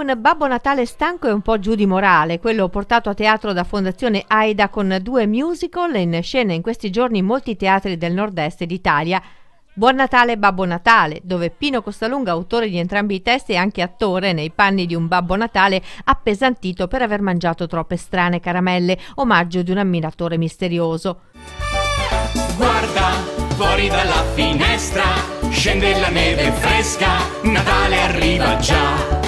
un Babbo Natale stanco e un po' giù di morale, quello portato a teatro da Fondazione Aida con due musical in scena in questi giorni in molti teatri del nord-est d'Italia. Buon Natale Babbo Natale, dove Pino Costalunga, autore di entrambi i testi e anche attore nei panni di un Babbo Natale appesantito per aver mangiato troppe strane caramelle, omaggio di un ammiratore misterioso. Guarda, fuori dalla finestra, scende la neve fresca, Natale arriva già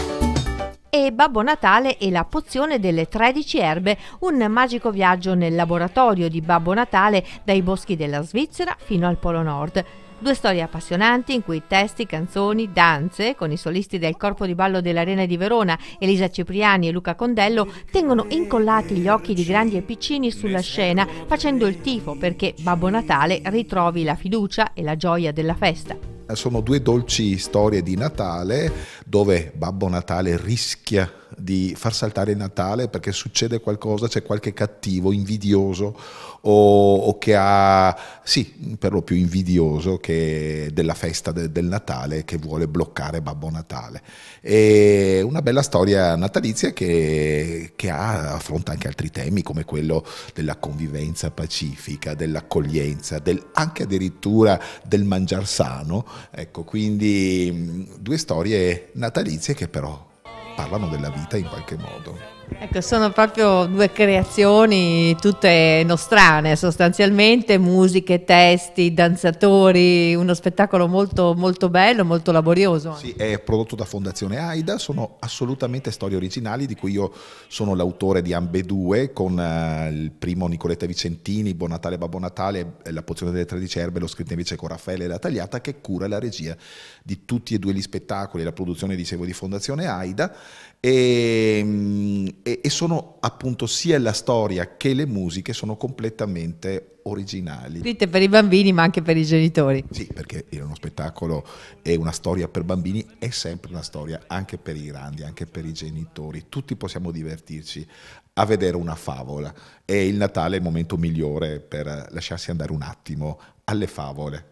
e Babbo Natale e la pozione delle 13 erbe, un magico viaggio nel laboratorio di Babbo Natale dai boschi della Svizzera fino al Polo Nord. Due storie appassionanti in cui testi, canzoni, danze, con i solisti del corpo di ballo dell'Arena di Verona, Elisa Cipriani e Luca Condello, tengono incollati gli occhi di grandi e piccini sulla scena, facendo il tifo perché Babbo Natale ritrovi la fiducia e la gioia della festa sono due dolci storie di Natale dove Babbo Natale rischia di far saltare Natale perché succede qualcosa, c'è qualche cattivo, invidioso o, o che ha, sì, per lo più invidioso che della festa de, del Natale che vuole bloccare Babbo Natale. È una bella storia natalizia che, che ha, affronta anche altri temi come quello della convivenza pacifica, dell'accoglienza, del, anche addirittura del mangiar sano. Ecco, quindi due storie natalizie che però parlano della vita in qualche modo. Ecco, sono proprio due creazioni tutte nostrane sostanzialmente, musiche, testi, danzatori, uno spettacolo molto, molto bello, molto laborioso. Sì, è prodotto da Fondazione Aida, sono assolutamente storie originali di cui io sono l'autore di ambedue con eh, il primo Nicoletta Vicentini, Buon Natale Babbo Natale, La pozione delle 13 erbe, l'ho scritto invece con Raffaele La Tagliata che cura la regia di tutti e due gli spettacoli, la produzione dicevo di Fondazione Aida e ehm, e, e sono appunto sia la storia che le musiche sono completamente originali. Scritte per i bambini ma anche per i genitori. Sì, perché in uno spettacolo e una storia per bambini, è sempre una storia anche per i grandi, anche per i genitori. Tutti possiamo divertirci a vedere una favola e il Natale è il momento migliore per lasciarsi andare un attimo alle favole.